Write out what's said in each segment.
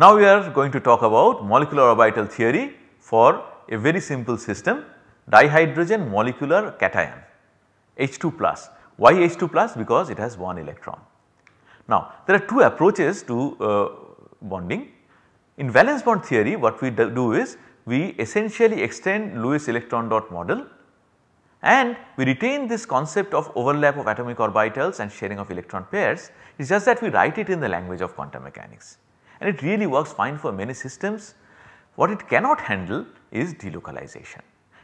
Now we are going to talk about molecular orbital theory for a very simple system dihydrogen molecular cation H2 plus. Why H2 plus? Because it has one electron. Now there are two approaches to uh, bonding. In valence bond theory what we do is we essentially extend Lewis electron dot model and we retain this concept of overlap of atomic orbitals and sharing of electron pairs. It is just that we write it in the language of quantum mechanics and it really works fine for many systems. What it cannot handle is delocalization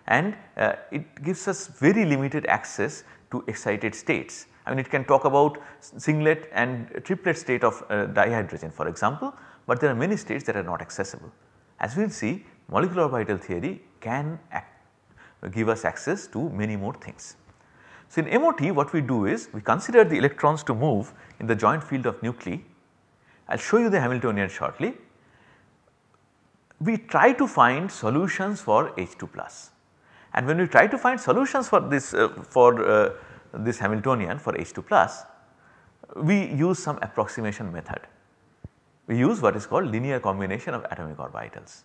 and uh, it gives us very limited access to excited states. I mean it can talk about singlet and triplet state of uh, dihydrogen for example, but there are many states that are not accessible. As we will see molecular orbital theory can give us access to many more things. So, in MOT what we do is we consider the electrons to move in the joint field of nuclei I will show you the Hamiltonian shortly. We try to find solutions for H2 plus and when we try to find solutions for this uh, for uh, this Hamiltonian for H2 plus, we use some approximation method. We use what is called linear combination of atomic orbitals.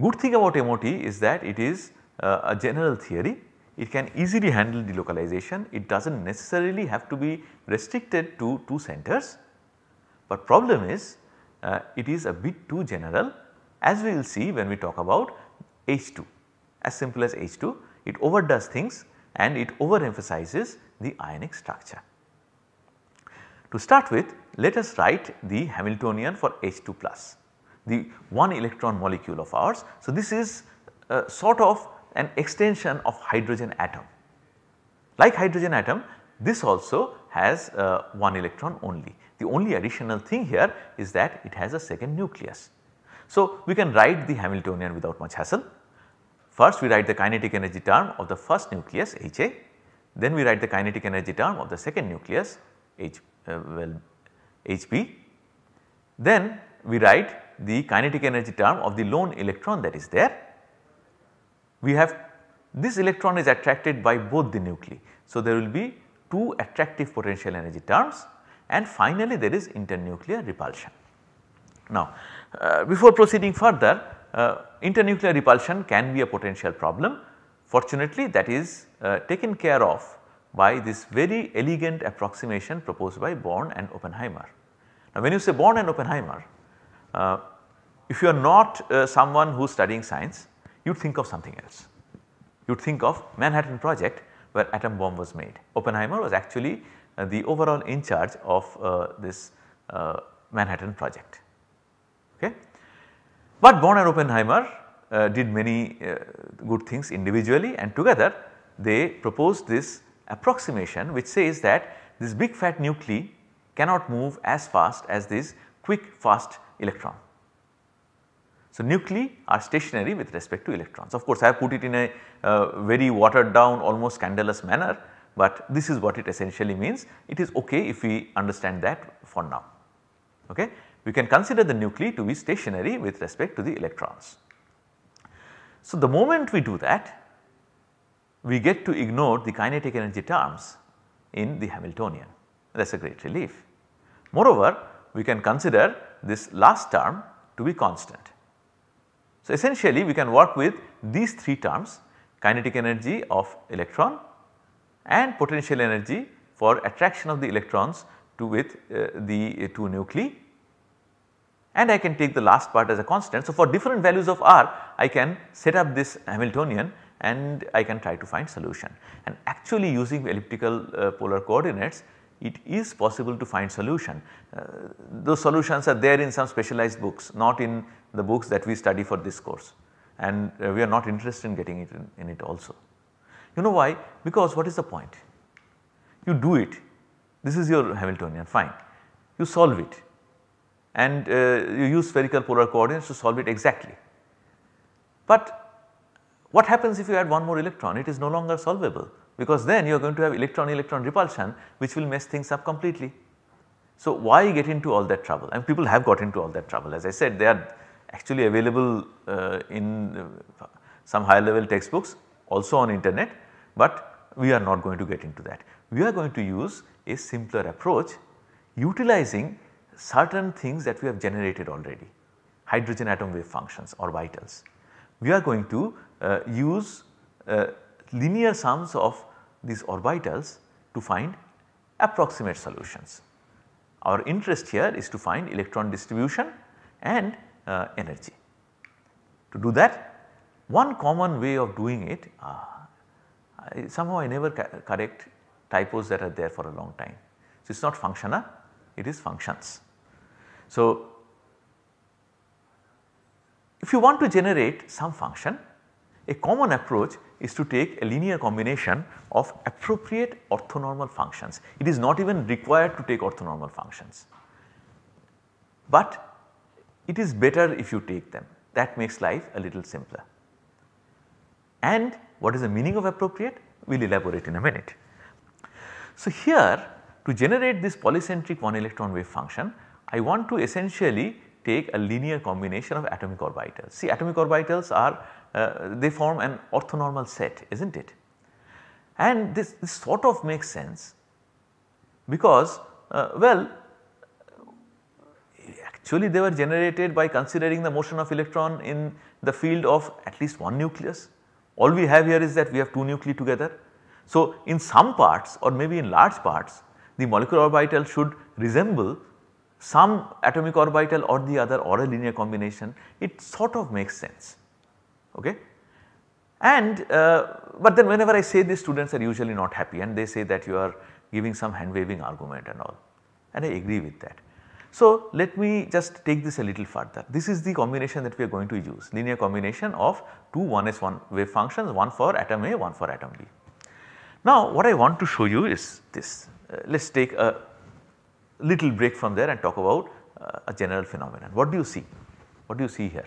Good thing about MOT is that it is uh, a general theory. It can easily handle delocalization. It does not necessarily have to be restricted to two centers. But problem is uh, it is a bit too general as we will see when we talk about H2 as simple as H2 it overdoes things and it overemphasizes the ionic structure. To start with let us write the Hamiltonian for H2 plus the 1 electron molecule of ours. So, this is a uh, sort of an extension of hydrogen atom. Like hydrogen atom this also has uh, one electron only. The only additional thing here is that it has a second nucleus. So, we can write the Hamiltonian without much hassle. First we write the kinetic energy term of the first nucleus Ha, then we write the kinetic energy term of the second nucleus H, uh, well, Hb. Then we write the kinetic energy term of the lone electron that is there. We have this electron is attracted by both the nuclei. So, there will be two attractive potential energy terms and finally there is internuclear repulsion. Now uh, before proceeding further uh, internuclear repulsion can be a potential problem fortunately that is uh, taken care of by this very elegant approximation proposed by Born and Oppenheimer. Now when you say Born and Oppenheimer uh, if you are not uh, someone who is studying science you would think of something else you would think of Manhattan project where atom bomb was made. Oppenheimer was actually uh, the overall in charge of uh, this uh, Manhattan project. Okay. But Bohr and Oppenheimer uh, did many uh, good things individually and together they proposed this approximation which says that this big fat nuclei cannot move as fast as this quick fast electron. So, nuclei are stationary with respect to electrons. Of course, I have put it in a uh, very watered down almost scandalous manner, but this is what it essentially means. It is okay if we understand that for now. Okay? We can consider the nuclei to be stationary with respect to the electrons. So, the moment we do that, we get to ignore the kinetic energy terms in the Hamiltonian. That is a great relief. Moreover, we can consider this last term to be constant so, essentially we can work with these 3 terms kinetic energy of electron and potential energy for attraction of the electrons to with uh, the uh, 2 nuclei and I can take the last part as a constant. So, for different values of r I can set up this Hamiltonian and I can try to find solution and actually using elliptical uh, polar coordinates it is possible to find solution. Uh, those solutions are there in some specialized books not in the books that we study for this course and uh, we are not interested in getting it in, in it also. You know why? Because what is the point? You do it, this is your Hamiltonian fine, you solve it and uh, you use spherical polar coordinates to solve it exactly. But what happens if you add one more electron? It is no longer solvable because then you are going to have electron electron repulsion which will mess things up completely. So, why get into all that trouble and people have got into all that trouble as I said they are actually available uh, in uh, some high level textbooks also on internet, but we are not going to get into that. We are going to use a simpler approach utilizing certain things that we have generated already hydrogen atom wave functions or vitals. We are going to uh, use uh, linear sums of these orbitals to find approximate solutions. Our interest here is to find electron distribution and uh, energy. To do that one common way of doing it uh, I, somehow I never correct typos that are there for a long time. So, it is not functional, it is functions. So, if you want to generate some function a common approach is to take a linear combination of appropriate orthonormal functions. It is not even required to take orthonormal functions. But it is better if you take them that makes life a little simpler. And what is the meaning of appropriate? We will elaborate in a minute. So, here to generate this polycentric one electron wave function, I want to essentially take a linear combination of atomic orbitals. See atomic orbitals are uh, they form an orthonormal set is not it? And this, this, sort of makes sense because uh, well surely they were generated by considering the motion of electron in the field of at least one nucleus. All we have here is that we have two nuclei together. So, in some parts or maybe in large parts the molecular orbital should resemble some atomic orbital or the other or a linear combination it sort of makes sense. Okay? And uh, but then whenever I say this students are usually not happy and they say that you are giving some hand waving argument and all and I agree with that. So, let me just take this a little further. This is the combination that we are going to use linear combination of two 1s1 wave functions one for atom A one for atom B. Now, what I want to show you is this. Uh, let us take a little break from there and talk about uh, a general phenomenon. What do you see? What do you see here?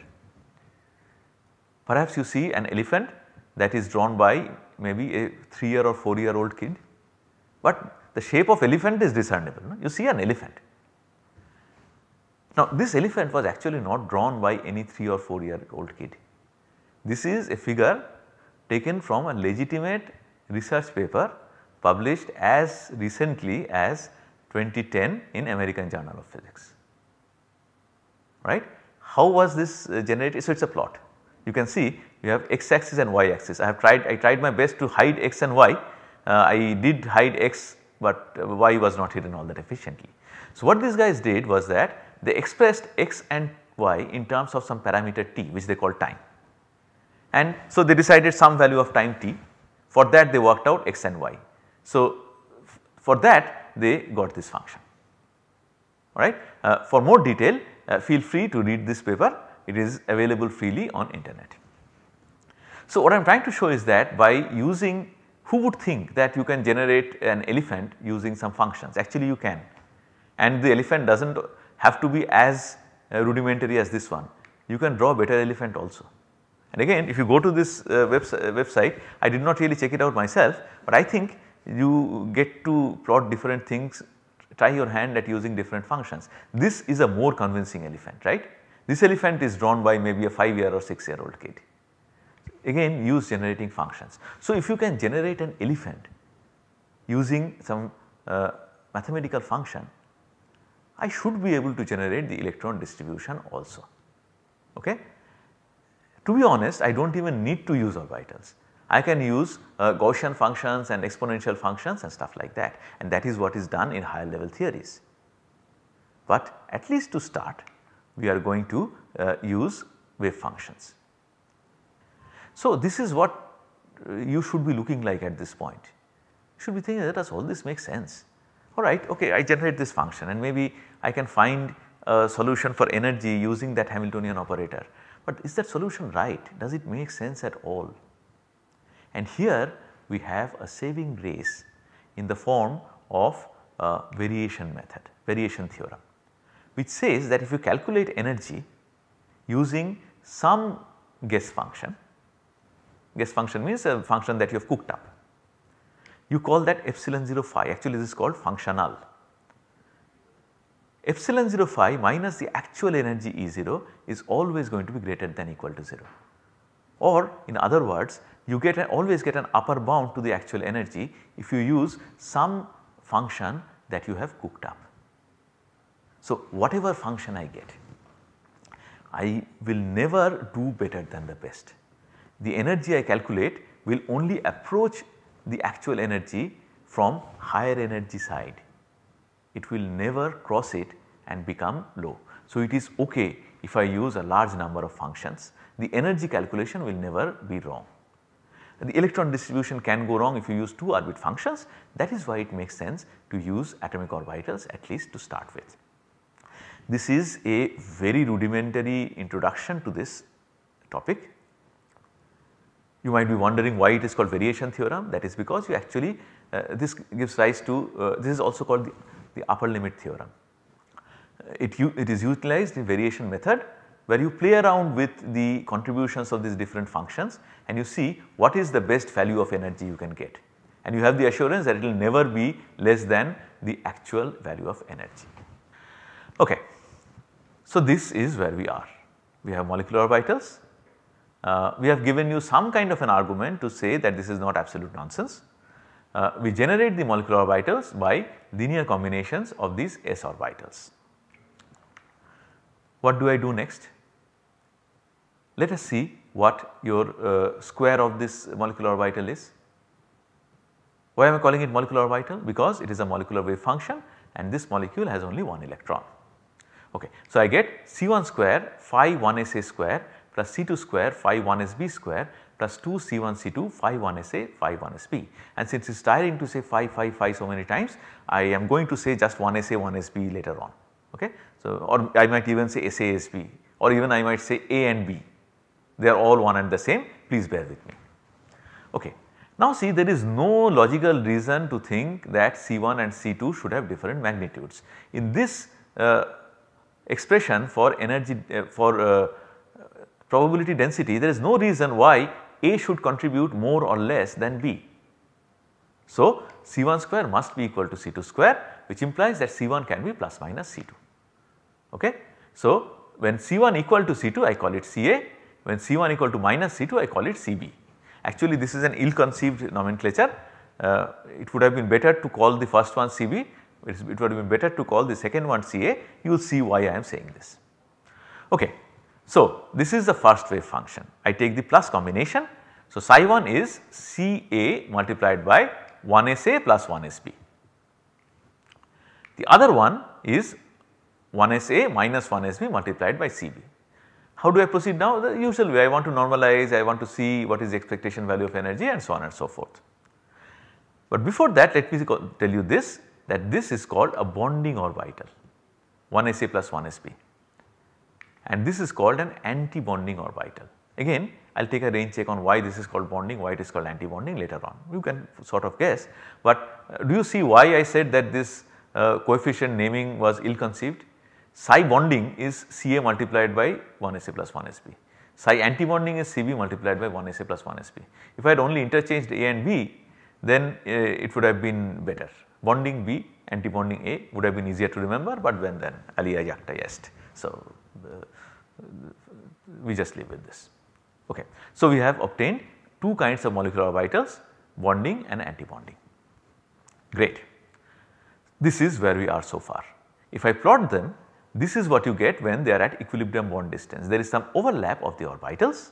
Perhaps you see an elephant that is drawn by maybe a 3 year or 4 year old kid, but the shape of elephant is discernible. No? You see an elephant now this elephant was actually not drawn by any 3 or 4 year old kid. This is a figure taken from a legitimate research paper published as recently as 2010 in American Journal of Physics, right. How was this uh, generated? So it is a plot. You can see you have x axis and y axis. I have tried, I tried my best to hide x and y. Uh, I did hide x, but uh, y was not hidden all that efficiently. So what these guys did was that they expressed x and y in terms of some parameter t which they call time. And so, they decided some value of time t for that they worked out x and y. So, for that they got this function alright. Uh, for more detail uh, feel free to read this paper it is available freely on internet. So, what I am trying to show is that by using who would think that you can generate an elephant using some functions actually you can and the elephant does not have to be as uh, rudimentary as this one. You can draw better elephant also. And again if you go to this uh, webs uh, website, I did not really check it out myself, but I think you get to plot different things, try your hand at using different functions. This is a more convincing elephant, right. This elephant is drawn by maybe a 5 year or 6 year old kid. Again use generating functions. So if you can generate an elephant using some uh, mathematical function I should be able to generate the electron distribution also. Okay? To be honest, I do not even need to use orbitals. I can use uh, Gaussian functions and exponential functions and stuff like that and that is what is done in higher level theories. But at least to start we are going to uh, use wave functions. So, this is what uh, you should be looking like at this point. You should be thinking that does all this make sense? Alright, okay, I generate this function and maybe I can find a solution for energy using that Hamiltonian operator. But is that solution right? Does it make sense at all? And here we have a saving grace in the form of a variation method, variation theorem which says that if you calculate energy using some guess function, guess function means a function that you have cooked up, you call that epsilon 0 phi actually this is called functional epsilon 0 phi minus the actual energy E 0 is always going to be greater than equal to 0 or in other words you get an, always get an upper bound to the actual energy if you use some function that you have cooked up. So, whatever function I get I will never do better than the best. The energy I calculate will only approach the actual energy from higher energy side it will never cross it and become low. So, it is okay if I use a large number of functions, the energy calculation will never be wrong. The electron distribution can go wrong if you use 2 orbit functions that is why it makes sense to use atomic orbitals at least to start with. This is a very rudimentary introduction to this topic. You might be wondering why it is called variation theorem that is because you actually uh, this gives rise to uh, this is also called the the upper limit theorem. It, it is utilized in variation method where you play around with the contributions of these different functions and you see what is the best value of energy you can get and you have the assurance that it will never be less than the actual value of energy. Okay. So, this is where we are. We have molecular orbitals. Uh, we have given you some kind of an argument to say that this is not absolute nonsense uh, we generate the molecular orbitals by linear combinations of these s orbitals. What do I do next? Let us see what your uh, square of this molecular orbital is. Why am I calling it molecular orbital? Because it is a molecular wave function and this molecule has only one electron. Okay. So, I get C1 square phi 1 SA square plus C2 square phi 1 SB square plus 2 C1C2 phi one a phi one b, And since it is tiring to say phi phi phi so many times I am going to say just 1SA 1SB later on okay. So or I might even say SASB or even I might say A and B they are all one and the same please bear with me okay. Now see there is no logical reason to think that C1 and C2 should have different magnitudes. In this uh, expression for energy uh, for uh, probability density there is no reason why a should contribute more or less than B. So, C1 square must be equal to C2 square which implies that C1 can be plus minus C2. Okay? So, when C1 equal to C2 I call it CA, when C1 equal to minus C2 I call it CB. Actually this is an ill conceived nomenclature, uh, it would have been better to call the first one CB, it would have been better to call the second one CA, you will see why I am saying this. Okay. So, this is the first wave function. I take the plus combination. So, psi 1 is Ca multiplied by 1sa plus 1sb. The other one is 1sa minus 1sb multiplied by Cb. How do I proceed now? The usual way I want to normalize, I want to see what is the expectation value of energy and so on and so forth. But before that let me tell you this that this is called a bonding orbital 1sa plus 1sp and this is called an anti-bonding orbital. Again I will take a range check on why this is called bonding, why it is called anti-bonding later on. You can sort of guess but uh, do you see why I said that this uh, coefficient naming was ill conceived? Psi bonding is Ca multiplied by one plus plus 1sp. Psi anti-bonding is Cb multiplied by one plus plus 1sp. If I had only interchanged A and B then uh, it would have been better. Bonding B anti-bonding A would have been easier to remember but when then aliya yakta jest. So, uh, we just leave with this. Okay. So, we have obtained two kinds of molecular orbitals bonding and antibonding. Great. This is where we are so far. If I plot them, this is what you get when they are at equilibrium bond distance. There is some overlap of the orbitals.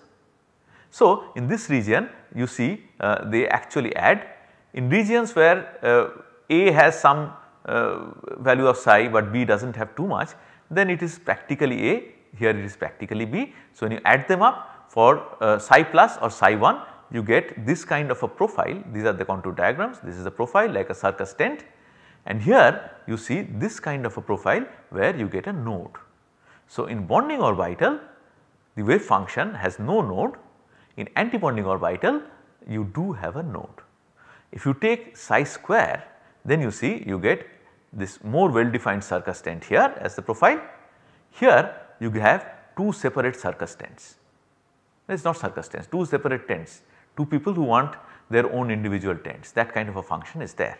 So, in this region you see uh, they actually add in regions where uh, A has some uh, value of psi, but B does not have too much then it is practically A here it is practically B. So, when you add them up for uh, psi plus or psi 1 you get this kind of a profile these are the contour diagrams this is the profile like a circus tent and here you see this kind of a profile where you get a node. So, in bonding orbital the wave function has no node in antibonding orbital you do have a node. If you take psi square then you see you get this more well defined circus tent here as the profile. Here you have two separate circus tents. It is not circus tents, two separate tents, two people who want their own individual tents that kind of a function is there.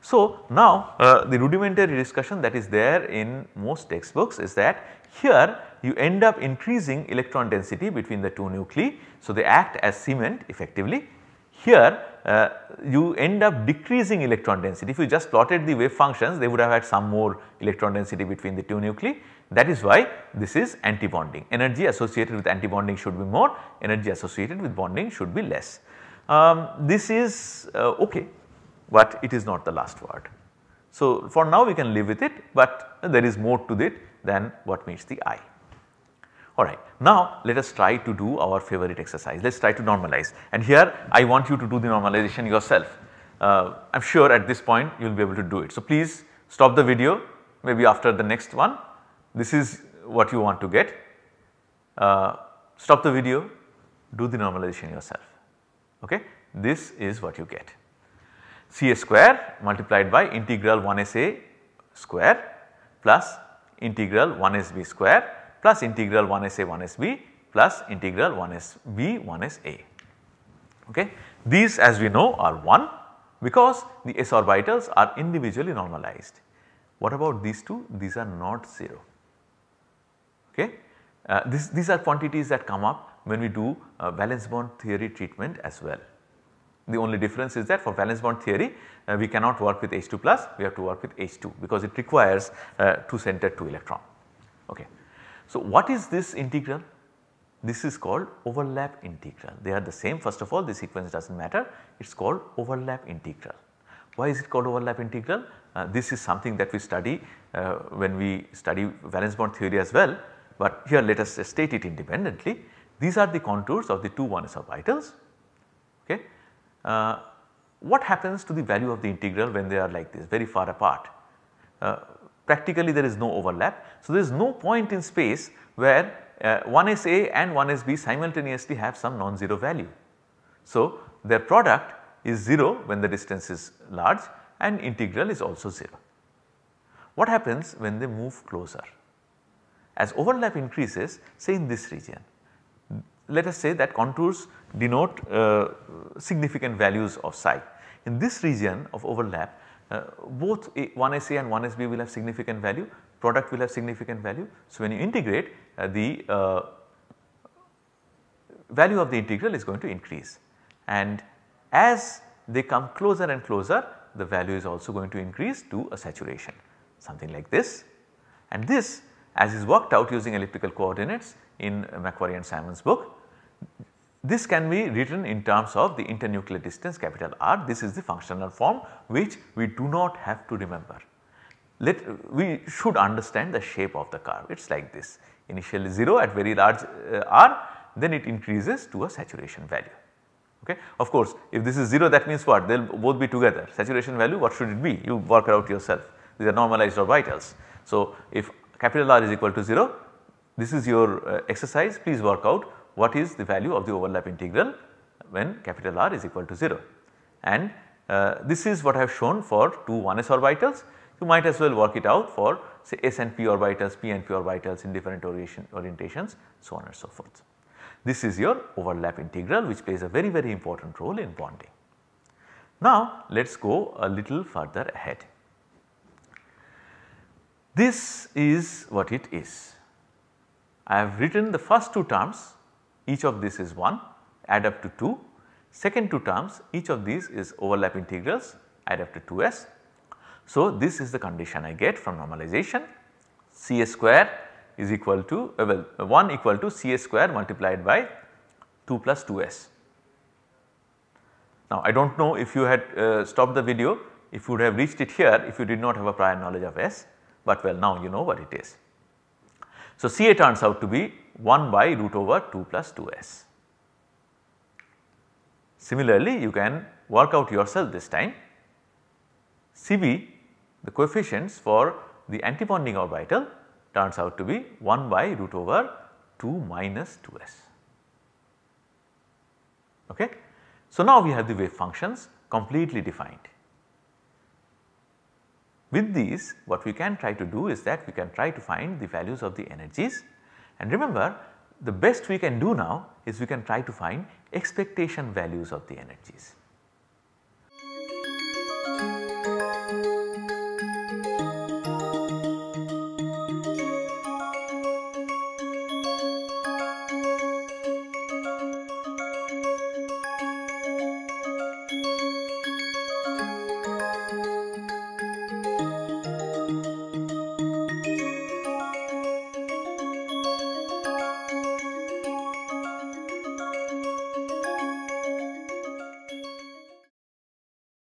So, now uh, the rudimentary discussion that is there in most textbooks is that here you end up increasing electron density between the two nuclei. So, they act as cement effectively. Here uh, you end up decreasing electron density. If you just plotted the wave functions, they would have had some more electron density between the two nuclei. That is why this is antibonding. Energy associated with antibonding should be more, energy associated with bonding should be less. Um, this is uh, okay, but it is not the last word. So, for now we can live with it, but there is more to it than what meets the eye. Alright, now let us try to do our favorite exercise, let us try to normalize and here I want you to do the normalization yourself. Uh, I am sure at this point you will be able to do it. So, please stop the video maybe after the next one this is what you want to get. Uh, stop the video, do the normalization yourself. Okay? This is what you get. Ca square multiplied by integral 1s a square plus integral 1s b square plus integral 1s a 1s b plus integral 1s b one a. Okay? These as we know are 1 because the s orbitals are individually normalized. What about these two? These are not 0. Okay. Uh, this, these are quantities that come up when we do uh, valence bond theory treatment as well. The only difference is that for valence bond theory uh, we cannot work with H2 plus we have to work with H2 because it requires uh, 2 center 2 electron. Okay. So, what is this integral? This is called overlap integral they are the same first of all the sequence does not matter it is called overlap integral. Why is it called overlap integral? Uh, this is something that we study uh, when we study valence bond theory as well but here let us state it independently. These are the contours of the two 1s orbitals. Okay. Uh, what happens to the value of the integral when they are like this very far apart? Uh, practically there is no overlap. So, there is no point in space where uh, 1SA and 1SB simultaneously have some non-zero value. So, their product is 0 when the distance is large and integral is also 0. What happens when they move closer? As overlap increases say in this region, let us say that contours denote uh, significant values of psi. In this region of overlap uh, both 1SA and 1SB will have significant value, product will have significant value. So, when you integrate uh, the uh, value of the integral is going to increase and as they come closer and closer the value is also going to increase to a saturation something like this and this as is worked out using elliptical coordinates in Macquarie and Simon's book. This can be written in terms of the internuclear distance capital R. This is the functional form which we do not have to remember. Let, we should understand the shape of the curve. It is like this initially 0 at very large uh, R then it increases to a saturation value. Okay. Of course, if this is 0 that means what they will both be together saturation value what should it be you work out yourself these are normalized orbitals. So, if capital R is equal to 0. This is your uh, exercise please work out what is the value of the overlap integral when capital R is equal to 0. And uh, this is what I have shown for two 1s orbitals. You might as well work it out for say s and p orbitals, p and p orbitals in different orientation, orientations so on and so forth. This is your overlap integral which plays a very very important role in bonding. Now let us go a little further ahead. This is what it is. I have written the first two terms each of this is 1 add up to 2, second two terms each of these is overlap integrals add up to 2s. So, this is the condition I get from normalization C a square is equal to uh, well 1 equal to C a square multiplied by 2 plus 2s. Now, I do not know if you had uh, stopped the video if you would have reached it here if you did not have a prior knowledge of s but well now you know what it is. So, CA turns out to be 1 by root over 2 plus 2s. Similarly, you can work out yourself this time CB the coefficients for the antibonding orbital turns out to be 1 by root over 2 minus 2s. Okay. So, now we have the wave functions completely defined. With these what we can try to do is that we can try to find the values of the energies and remember the best we can do now is we can try to find expectation values of the energies.